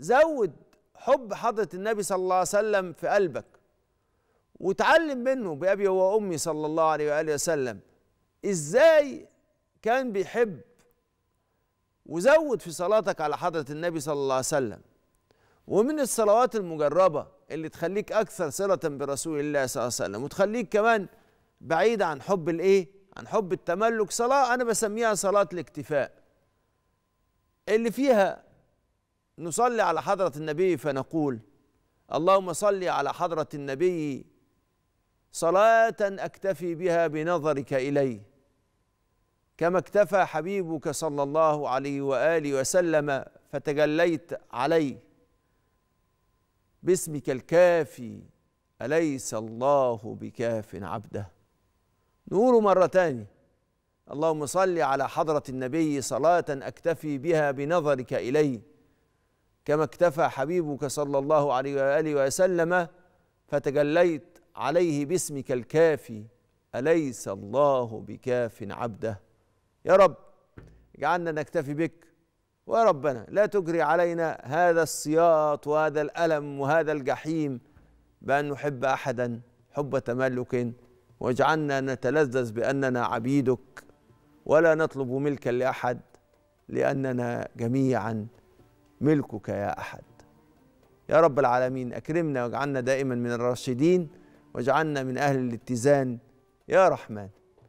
زود حب حضرة النبي صلى الله عليه وسلم في قلبك وتعلم منه بأبي وأمي صلى الله عليه وآله وسلم إزاي كان بيحب وزود في صلاتك على حضرة النبي صلى الله عليه وسلم ومن الصلوات المجربة اللي تخليك أكثر صلة برسول الله صلى الله عليه وسلم وتخليك كمان بعيد عن حب الإيه؟ عن حب التملك صلاة أنا بسميها صلاة الاكتفاء اللي فيها نصلي على حضرة النبي فنقول اللهم صل على حضرة النبي صلاة أكتفي بها بنظرك إليه كما اكتفى حبيبك صلى الله عليه وآله وسلم فتجليت عليه باسمك الكافي أليس الله بكاف عبده نقول مرة تاني اللهم صل على حضرة النبي صلاة أكتفي بها بنظرك إليه كما اكتفى حبيبك صلى الله عليه واله وسلم فتجليت عليه باسمك الكافي اليس الله بكاف عبده يا رب اجعلنا نكتفي بك ويا ربنا لا تجري علينا هذا السياط وهذا الالم وهذا الجحيم بان نحب احدا حب تملك واجعلنا نتلذذ باننا عبيدك ولا نطلب ملكا لاحد لاننا جميعا ملكك يا احد يا رب العالمين اكرمنا واجعلنا دائما من الراشدين واجعلنا من اهل الاتزان يا رحمن